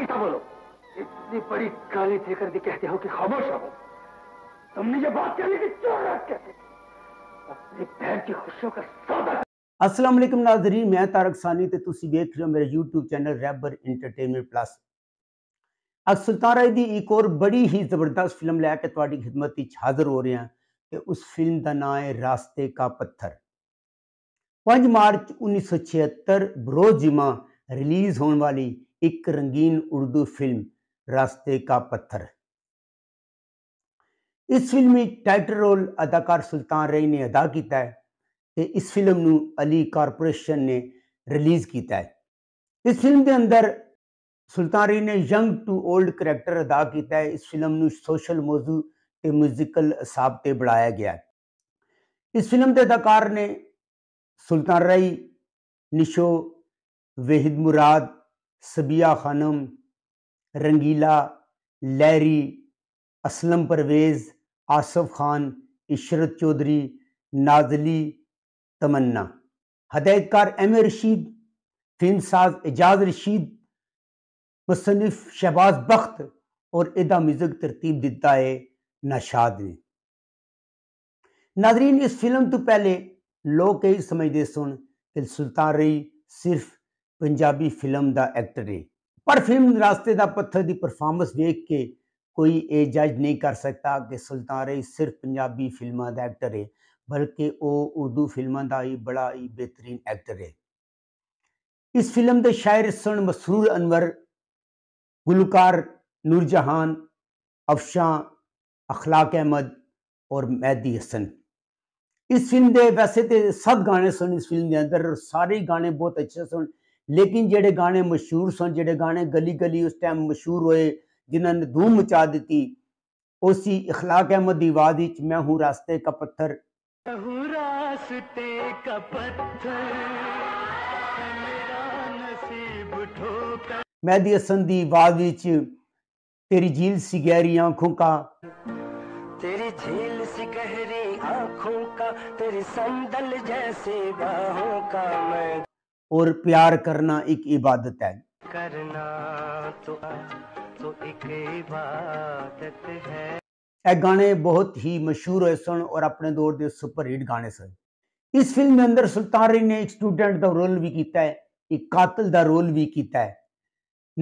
ऐसा बोलो इतनी बड़ी गाली देकर भी कहते हो कि खामोश हो तुमने ये बात कहने की जरूरत कहते अपनी बहन की खुशियों का सौदा असलम नाजरीन मैं तारक सानी तो तुम देख रहे हो मेरे यूट्यूब चैनल रैबर इंटरटेनमेंट प्लस अब सुल्तान की एक और बड़ी ही जबरदस्त फिल्म लैके थोड़ी खिदमत हाजिर हो रहे हैं कि उस फिल्म का ना है रास्ते का पत्थर पांच मार्च उन्नीस सौ छिहत्तर बरोज जिमा रिलीज़ होने वाली एक रंगीन उर्दू फिल्म रास्ते का पत्थर इस फिल्म टाइटल रोल अदाकार सुल्तान रई ने अदा किया है तो इस फिल्म नू अली कारपोरेशन ने रिलीज़ किया है इस फिल्म के अंदर सुल्तान रई ने यंग टू ओल्ड करैक्टर अदा किया है इस फिल्म नू सोशल मौजू के म्यूजिकल हिसाब से बढ़ाया गया है इस फिल्म के अदाकार ने सुल्तान रई निशो वेहिद मुराद सबिया खानम रंगीला लहरी असलम परवेज़ आसफ़ खान इशरत चौधरी नाजली तमन्ना हदायतकार एम ए रशीद फिल्म साज एजाज रशीद मुसनफ़ शहबाज बख्त और एदा म्यूज़िक तरतीब दिता है नाशाद ने नाजरीन इस फिल्म तो पहले लोग कई समझते सुन कि सुल्तान रही सिर्फ पंजाबी फिल्म का एक्टर है पर फिल्म रास्ते का पत्थर की परफॉर्मेंस देख के कोई ये जज नहीं कर सकता कि सुल्तान सिर्फ पंजाबी फिल्मों का एक्टर है बल्कि वो उर्दू फिल्मों का ही बड़ा ही बेहतरीन एक्टर है इस फिल्म के शायर सुन मसरूर अनवर गुलकार नूरजहान अफशा अखलाक अहमद और मैदी हसन इस फिल्म के वैसे तो सब गाने सुन इस फिल्म के अंदर सारे गाने बहुत अच्छे सुन लेकिन जेडे गाने मशहूर सन जेडे गाने गली गली उस टाइम मशहूर होए जिन्होंने धूम मचा दी उसी इखलाक अहमद की आवाज मैं हूँ रास्ते का पत्थर मैं दी हसन की आवाज तेरी झील सी गहरी आंखों का तेरी झील सी गहरी आंखों का और प्यार करना एक इबादत है यह तो तो गाने बहुत ही मशहूर हुए सुन और अपने दौर के सुपरहिट गाने सुन इस फिल्म के अंदर सुल्तान रही ने एक स्टूडेंट का रोल भी किया है एक कातल का रोल भी किया है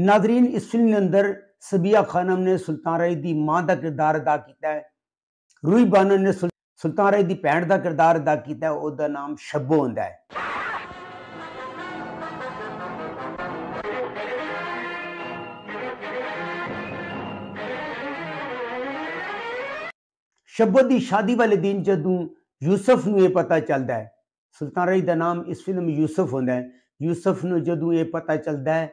नाजरीन इस फिल्म के अंदर सबिया खानम ने सुल्तान रही की माँ का किरदार अदा किया है रूही बानन ने सुल सुल्तान रही की भैन का किरदार अदा किया नाम शब्बो होंगे है ਸ਼ਬਦ ਦੀ ਸ਼ਾਦੀ ਵਾਲੇ ਦਿਨ ਜਦੋਂ ਯੂਸਫ ਨੂੰ ਇਹ ਪਤਾ ਚੱਲਦਾ ਹੈ ਸੁਲਤਾਨ ਰਈ ਦਾ ਨਾਮ ਇਸ ਫਿਲਮ ਯੂਸਫ ਹੁੰਦਾ ਹੈ ਯੂਸਫ ਨੂੰ ਜਦੋਂ ਇਹ ਪਤਾ ਚੱਲਦਾ ਹੈ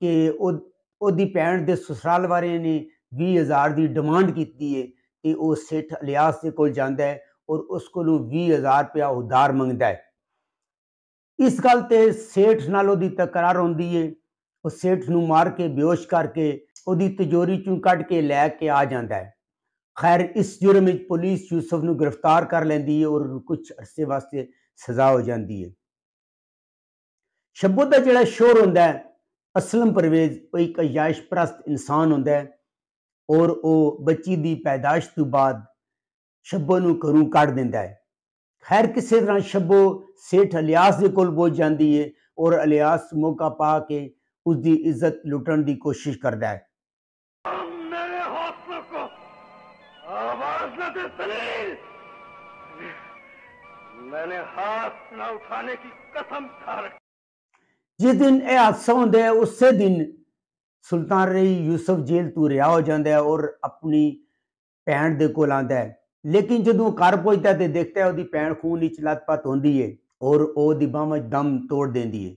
ਕਿ ਉਹ ਉਹਦੀ ਭੈਣ ਦੇ ਸਸਰਾਲ ਵਾਲੇ ਨੇ 20000 ਦੀ ਡਿਮਾਂਡ ਕੀਤੀ ਹੈ ਤੇ ਉਹ ਸੇਠ ਅਲਿਆਸ ਦੇ ਕੋਲ ਜਾਂਦਾ ਹੈ ਔਰ ਉਸ ਕੋਲੋਂ 20000 ਰੁਪਇਆ ਉਧਾਰ ਮੰਗਦਾ ਹੈ ਇਸ ਗੱਲ ਤੇ ਸੇਠ ਨਾਲ ਉਹਦੀ ਤਕਰਾਰ ਹੁੰਦੀ ਹੈ ਉਹ ਸੇਠ ਨੂੰ ਮਾਰ ਕੇ ਬੇਹੋਸ਼ ਕਰਕੇ ਉਹਦੀ ਤਿਜੋਰੀ ਚੋਂ ਕੱਢ ਕੇ ਲੈ ਕੇ ਆ ਜਾਂਦਾ ਹੈ खैर इस जुर्म पुलिस यूसुफ न गिरफ्तार कर लेंदी है और कुछ अरसे वास्ते सजा हो जाती है शब्बो का जोड़ा शोर हों असलम परवेज वो एक अयाश प्रस्त इंसान होंद और वो बच्ची की पैदाश तो बाद शब्बो न घरों कड़ देता है खैर किसी तरह शब्बो सेठ अलियास के कोल पहुँच जाती है और अलियास मौका पा के उसकी इज्जत लुटन की कोशिश करता है हजरत सलील मैंने हाथ न उठाने की कसम खा रखी ਜਿਸ ਦਿਨ ਇਹ ਹਾਦਸਾ ਹੁੰਦਾ ਹੈ ਉਸੇ ਦਿਨ ਸੁਲਤਾਨ ਰਹੀ ਯੂਸਫ ਜੇਲ੍ਹ ਤੋਂ ਰਿਹਾ ਹੋ ਜਾਂਦਾ ਹੈ ਔਰ ਆਪਣੀ ਭੈਣ ਦੇ ਕੋਲ ਆਂਦਾ ਹੈ ਲੇਕਿਨ ਜਦੋਂ ਘਰ ਪਹੁੰਚਦਾ ਤੇ ਦੇਖਦਾ ਹੈ ਉਹਦੀ ਭੈਣ ਖੂਨ ਵਿੱਚ ਲੱਤਪਤ ਹੁੰਦੀ ਹੈ ਔਰ ਉਹ ਦੀ ਬਾਹਾਂ ਦਮ ਤੋੜ ਦਿੰਦੀ ਹੈ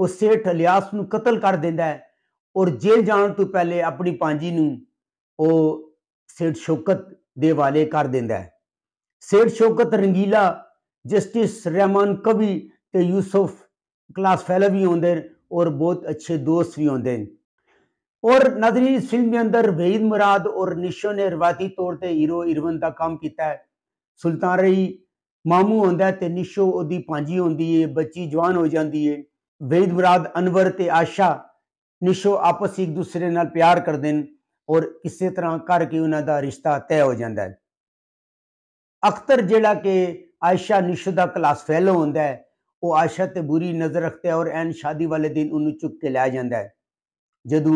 ਉਹ ਸੇਠ ਅਲਿਆਸ ਨੂੰ ਕਤਲ ਕਰ ਦਿੰਦਾ ਹੈ ਔਰ ਜੇਲ੍ਹ ਜਾਣ ਤੋਂ ਪਹਿਲੇ ਆਪਣੀ ਪਾਂਜੀ ਨੂੰ ਉਹ ਸੇਠ ਸ਼ੌਕਤ ਦੇ ਵਾਲੇ ਕਰ ਦਿੰਦਾ ਹੈ ਸੇਠ ਸ਼ੌਕਤ ਰੰਗੀਲਾ ਜਸਟਿਸ ਰਹਿਮਾਨ ਕਵੀ ਤੇ ਯੂਸਫ ਕਲਾਸ ਫੈਲੋ ਵੀ ਹੁੰਦੇ ਔਰ ਬਹੁਤ ਅੱਛੇ ਦੋਸਤ ਵੀ ਹੁੰਦੇ ਔਰ ਨਦਰੀ ਫਿਲਮ ਦੇ ਅੰਦਰ ਵੈਦ ਮੁਰਾਦ ਔਰ ਨਿਸ਼ੋ ਨੇ ਰਵਾਤੀ ਤੌਰ ਤੇ ਹੀਰੋ ਇਰਵਨ ਦਾ ਕੰਮ ਕੀਤਾ ਹੈ ਸੁਲਤਾਨ ਰਹੀ ਮਾਮੂ ਹੁੰਦਾ ਤੇ ਨਿਸ਼ੋ ਉਹਦੀ ਪਾਂਜੀ ਹੁੰਦੀ ਏ ਬੱਚੀ ਜਵਾਨ ਹੋ ਜਾਂਦੀ ਏ ਵੈਦ ਮੁਰਾਦ ਅਨਵਰ ਤੇ ਆਸ਼ਾ ਨਿਸ਼ੋ ਆਪਸ ਇੱਕ ਦੂਸਰੇ ਨਾਲ ਪਿਆਰ ਕਰਦੇ ਨੇ ਔਰ ਕਿਸੇ ਤਰ੍ਹਾਂ ਕਰਕੇ ਉਹਨਾਂ ਦਾ ਰਿਸ਼ਤਾ ਤੈਅ ਹੋ ਜਾਂਦਾ ਹੈ ਅਖਤਰ ਜਿਹੜਾ ਕਿ ਆਇਸ਼ਾ ਨਿਸ਼ੁਦਾ ਕਲਾਸ ਫੈਲੋ ਹੁੰਦਾ ਹੈ ਉਹ ਆਇਸ਼ਾ ਤੇ ਬੁਰੀ ਨਜ਼ਰ ਰੱਖਦਾ ਔਰ ਐਨ ਸ਼ਾਦੀ ਵਾਲੇ ਦਿਨ ਉਹਨੂੰ ਚੁੱਕ ਕੇ ਲੈ ਜਾਂਦਾ ਹੈ ਜਦੋਂ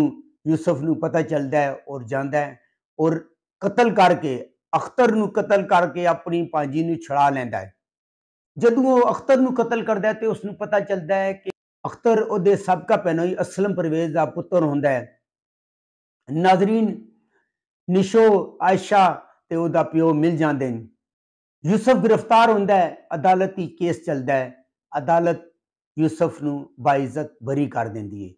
ਯੂਸਫ ਨੂੰ ਪਤਾ ਚੱਲਦਾ ਹੈ ਔਰ ਜਾਂਦਾ ਹੈ ਔਰ ਕਤਲ ਕਰਕੇ ਅਖਤਰ ਨੂੰ ਕਤਲ ਕਰਕੇ ਆਪਣੀ ਪਾਂਜੀ ਨੂੰ ਛੜਾ ਲੈਂਦਾ ਹੈ ਜਦੋਂ ਉਹ ਅਖਤਰ ਨੂੰ ਕਤਲ ਕਰਦਾ ਹੈ ਤੇ ਉਸ ਨੂੰ ਪਤਾ ਚੱਲਦਾ ਹੈ ਕਿ ਅਖਤਰ ਉਹਦੇ ਸਾਬਕਾ ਪੈਨੋਈ ਅਸਲਮ ਪਰਵੇਜ਼ ਦਾ ਪੁੱਤਰ ਹੁੰਦਾ ਹੈ नाजरीन निशो आयशा तो प्यो मिल जाते हैं यूसुफ गिरफ्तार होंगे अदालती केस चलता है अदालत यूसुफ न बाइजत बरी कर दें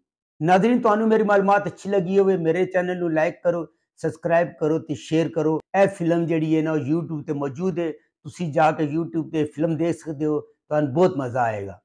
नाजरीन तो मेरी मालूम अच्छी लगी हो मेरे चैनल में लाइक करो सबसक्राइब करो तो शेयर करो यह फिल्म जी है ना यूट्यूब मौजूद है तुम जाके यूट्यूब फिल्म देख सकते हो तो बहुत मज़ा आएगा